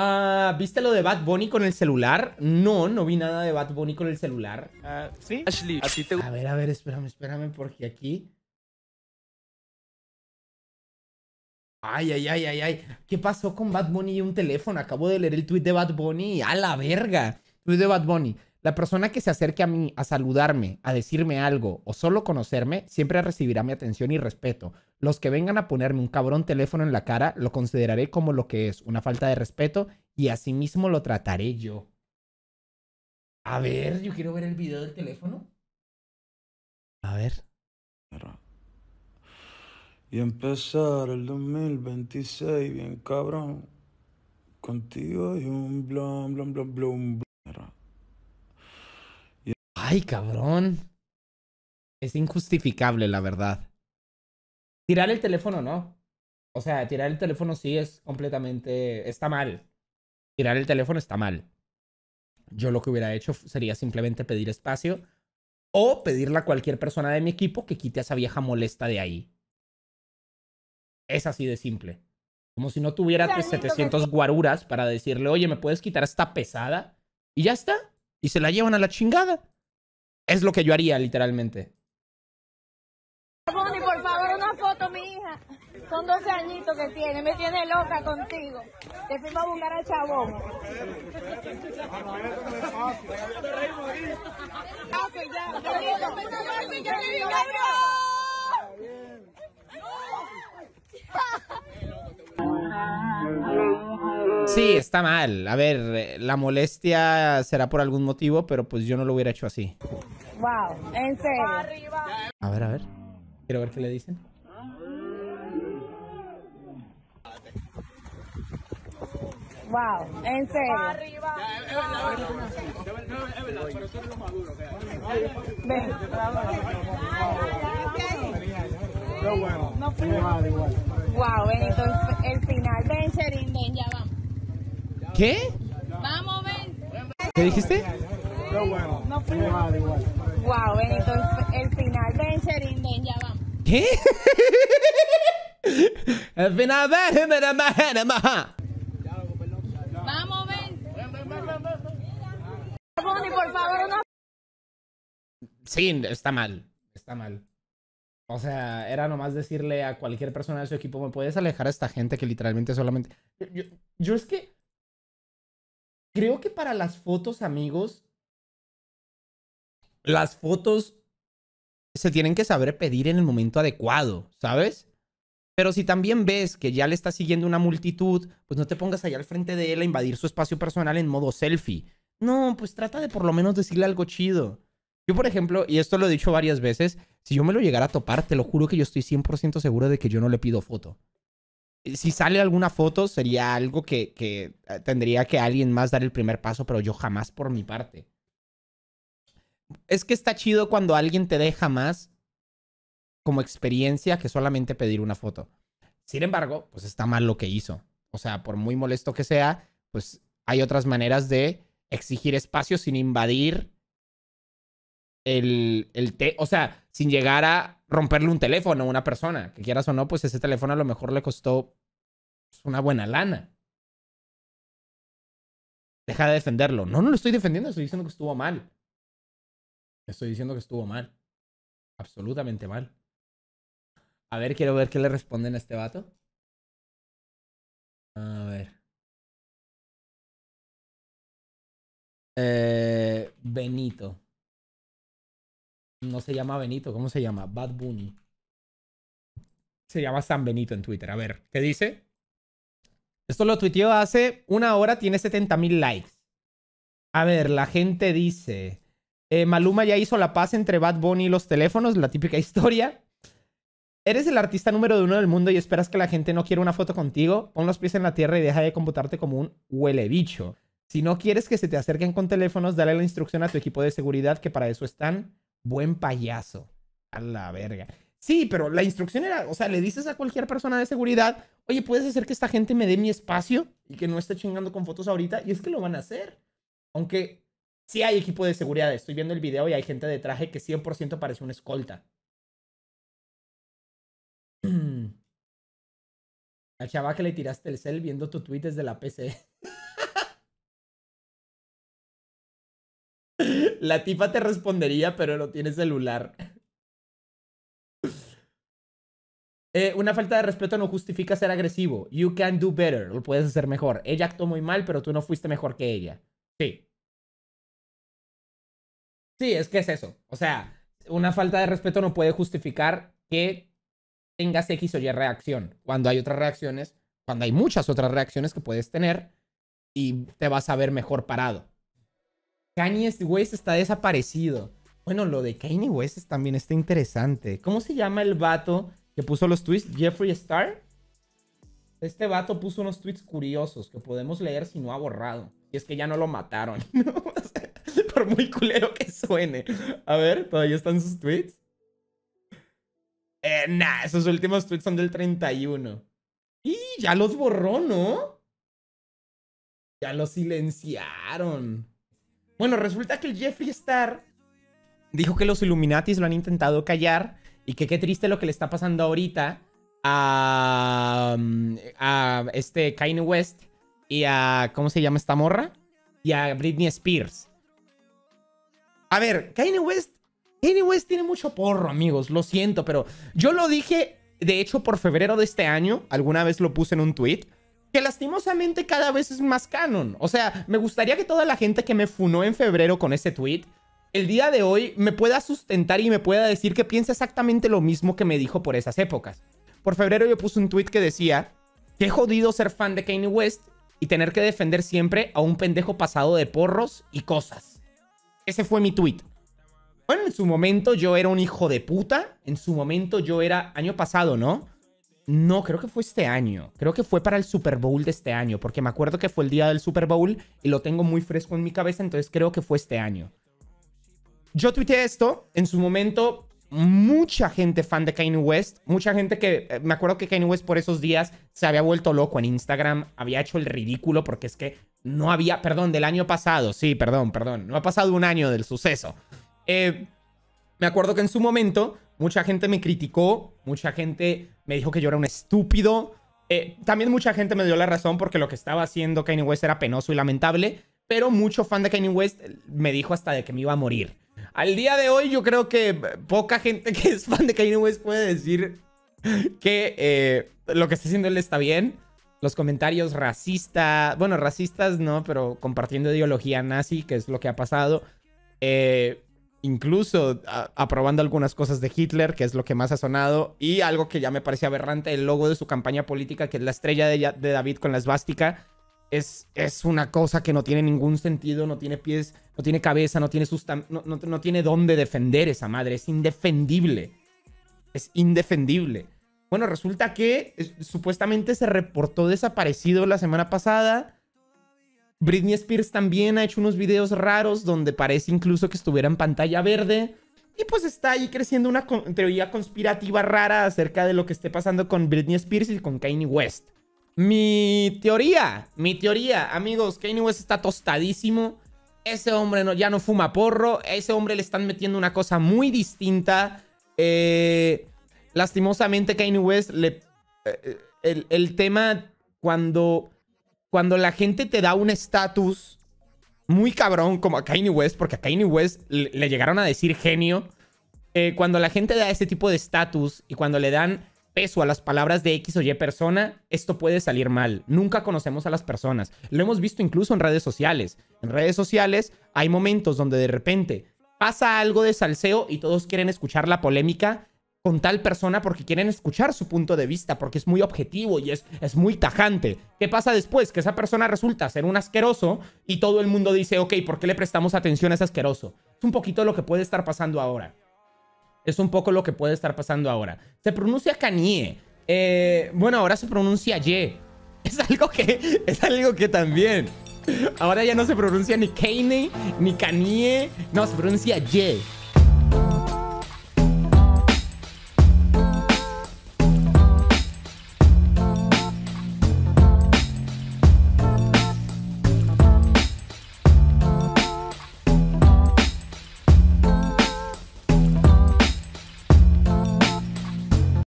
Ah, ¿Viste lo de Bad Bunny con el celular? No, no vi nada de Bad Bunny con el celular. Ah, sí, a A ver, a ver, espérame, espérame, porque aquí. Ay, ay, ay, ay, ay. ¿Qué pasó con Bad Bunny y un teléfono? Acabo de leer el tweet de Bad Bunny. A la verga. Tweet de Bad Bunny. La persona que se acerque a mí a saludarme, a decirme algo o solo conocerme, siempre recibirá mi atención y respeto. Los que vengan a ponerme un cabrón teléfono en la cara, lo consideraré como lo que es, una falta de respeto y así mismo lo trataré yo. A ver, yo quiero ver el video del teléfono. A ver. Y empezar el 2026 bien cabrón. Contigo y un blum, blum, blum, blum. Ay, cabrón. Es injustificable, la verdad. Tirar el teléfono, no. O sea, tirar el teléfono sí es completamente... Está mal. Tirar el teléfono está mal. Yo lo que hubiera hecho sería simplemente pedir espacio o pedirle a cualquier persona de mi equipo que quite a esa vieja molesta de ahí. Es así de simple. Como si no tuviera 700 guaruras para decirle, oye, ¿me puedes quitar esta pesada? Y ya está. Y se la llevan a la chingada. Es lo que yo haría, literalmente. por favor, una foto, mi hija. Son 12 añitos que tiene, me tiene loca contigo. Te fuimos a buscar al chabón. Sí, está mal. A ver, eh, la molestia será por algún motivo, pero pues yo no lo hubiera hecho así. Wow, en serio. A ver, a ver. Quiero ver qué le dicen. Wow, en serio. Wow, Benito, el final. Ven, Sherin, ven, ya vamos. ¿Qué? Vamos, ven. ¿Qué dijiste? No, bueno, no fue igual, igual. Wow, Benito, el final. Ven, Cherín, ven, ya vamos. ¿Qué? el final, ven, ven, ven, Vamos, ven. Ven, ven, ven, por Sí, está mal. Está mal. O sea, era nomás decirle a cualquier persona de su equipo, ¿me puedes alejar a esta gente que literalmente solamente... yo es que... Creo que para las fotos, amigos, las fotos se tienen que saber pedir en el momento adecuado, ¿sabes? Pero si también ves que ya le está siguiendo una multitud, pues no te pongas allá al frente de él a invadir su espacio personal en modo selfie. No, pues trata de por lo menos decirle algo chido. Yo, por ejemplo, y esto lo he dicho varias veces, si yo me lo llegara a topar, te lo juro que yo estoy 100% seguro de que yo no le pido foto. Eh, si sale alguna foto, sería algo que, que, eh, tendría que alguien más dar el primer paso, pero yo jamás por mi parte. Es que está chido cuando alguien te deja más como experiencia que solamente pedir una foto. Sin embargo, pues está mal lo que hizo. O sea, por muy molesto que sea, pues hay otras maneras de exigir espacio sin invadir el, el té, o sea, sin llegar a romperle un teléfono a una persona, que quieras o no, pues ese teléfono a lo mejor le costó es una buena lana. Deja de defenderlo. No, no lo estoy defendiendo, estoy diciendo que estuvo mal. Estoy diciendo que estuvo mal. Absolutamente mal. A ver, quiero ver qué le responden a este vato. A ver. Eh, Benito. No se llama Benito, ¿cómo se llama? Bad Bunny. Se llama San Benito en Twitter. A ver, ¿qué dice? Esto lo tuiteó hace una hora, tiene mil likes. A ver, la gente dice... Eh, Maluma ya hizo la paz entre Bad Bunny y los teléfonos, la típica historia. Eres el artista número uno del mundo y esperas que la gente no quiera una foto contigo. Pon los pies en la tierra y deja de computarte como un huele bicho. Si no quieres que se te acerquen con teléfonos, dale la instrucción a tu equipo de seguridad que para eso están. Buen payaso. A la verga. Sí, pero la instrucción era, o sea, le dices a cualquier persona de seguridad, oye, ¿puedes hacer que esta gente me dé mi espacio y que no esté chingando con fotos ahorita? Y es que lo van a hacer. Aunque sí hay equipo de seguridad, estoy viendo el video y hay gente de traje que 100% parece una escolta. Al chaval que le tiraste el cel viendo tu tweet desde la PC. la tipa te respondería, pero no tiene celular. Eh, una falta de respeto no justifica ser agresivo. You can do better. Lo puedes hacer mejor. Ella actuó muy mal, pero tú no fuiste mejor que ella. Sí. Sí, es que es eso. O sea, una falta de respeto no puede justificar que tengas X o Y reacción. Cuando hay otras reacciones, cuando hay muchas otras reacciones que puedes tener y te vas a ver mejor parado. Kanye West está desaparecido. Bueno, lo de Kanye West también está interesante. ¿Cómo se llama el vato que puso los tweets, Jeffrey Star. Este vato puso unos tweets curiosos que podemos leer si no ha borrado. Y es que ya no lo mataron. por muy culero que suene. A ver, todavía están sus tweets. Eh, nah, esos últimos tweets son del 31. Y ya los borró, ¿no? Ya los silenciaron. Bueno, resulta que el Jeffrey Star dijo que los Illuminatis lo han intentado callar y que qué triste lo que le está pasando ahorita a, mm, a este Kanye West y a, ¿cómo se llama esta morra? Y a Britney Spears. A ver, Kanye West, Kanye West tiene mucho porro, amigos, lo siento, pero yo lo dije, de hecho, por febrero de este año, alguna vez lo puse en un tweet, que lastimosamente cada vez es más canon. O sea, me gustaría que toda la gente que me funó en febrero con ese tweet el día de hoy me pueda sustentar y me pueda decir que piensa exactamente lo mismo que me dijo por esas épocas. Por febrero yo puse un tweet que decía, qué jodido ser fan de Kanye West y tener que defender siempre a un pendejo pasado de porros y cosas. Ese fue mi tweet. Bueno, en su momento yo era un hijo de puta. En su momento yo era año pasado, ¿no? No, creo que fue este año. Creo que fue para el Super Bowl de este año, porque me acuerdo que fue el día del Super Bowl y lo tengo muy fresco en mi cabeza, entonces creo que fue este año. Yo tuiteé esto en su momento. Mucha gente fan de Kanye West, mucha gente que eh, me acuerdo que Kanye West por esos días se había vuelto loco en Instagram, había hecho el ridículo porque es que no había, perdón, del año pasado, sí, perdón, perdón, no ha pasado un año del suceso. Eh, me acuerdo que en su momento mucha gente me criticó, mucha gente me dijo que yo era un estúpido, eh, también mucha gente me dio la razón porque lo que estaba haciendo Kanye West era penoso y lamentable, pero mucho fan de Kanye West me dijo hasta de que me iba a morir. Al día de hoy yo creo que poca gente que es fan de Kanye West puede decir que eh, lo que está haciendo él está bien. Los comentarios racistas, bueno, racistas no, pero compartiendo ideología nazi, que es lo que ha pasado. Eh, incluso aprobando algunas cosas de Hitler, que es lo que más ha sonado, y algo que ya me parecía aberrante, el logo de su campaña política, que es la estrella de, de David con la esvástica, es, una cosa que no tiene ningún sentido, no tiene pies, no tiene cabeza, no tiene, no, tiene dónde defender esa madre, es indefendible. Es indefendible. Bueno, resulta que supuestamente se reportó desaparecido la semana pasada. Britney Spears también ha hecho unos videos raros donde parece incluso que estuviera en pantalla verde. Y pues está ahí creciendo una teoría conspirativa rara acerca de lo que esté pasando con Britney Spears y con Kanye West. Mi teoría, mi teoría, amigos, Kanye West está tostadísimo. Ese hombre ya no fuma porro. A ese hombre le están metiendo una cosa muy distinta. Eh, lastimosamente, Kanye West, le, eh, el, tema cuando, cuando la gente te da un estatus muy cabrón como a Kanye West, porque a Kanye West le, llegaron a decir genio. Eh, cuando la gente da ese tipo de estatus y cuando le dan peso a las palabras de X o Y persona, esto puede salir mal. Nunca conocemos a las personas. Lo hemos visto incluso en redes sociales. En redes sociales hay momentos donde de repente pasa algo de salseo y todos quieren escuchar la polémica con tal persona porque quieren escuchar su punto de vista, porque es muy objetivo y es, es muy tajante. ¿Qué pasa después? Que esa persona resulta ser un asqueroso y todo el mundo dice, ok, ¿por qué le prestamos atención a ese asqueroso? Es un poquito lo que puede estar pasando ahora. Es un poco lo que puede estar pasando ahora. Se pronuncia Kanye. Eh, bueno, ahora se pronuncia Ye. Es algo que. Es algo que también. Ahora ya no se pronuncia ni Kanye, ni Kanye. No, se pronuncia Ye.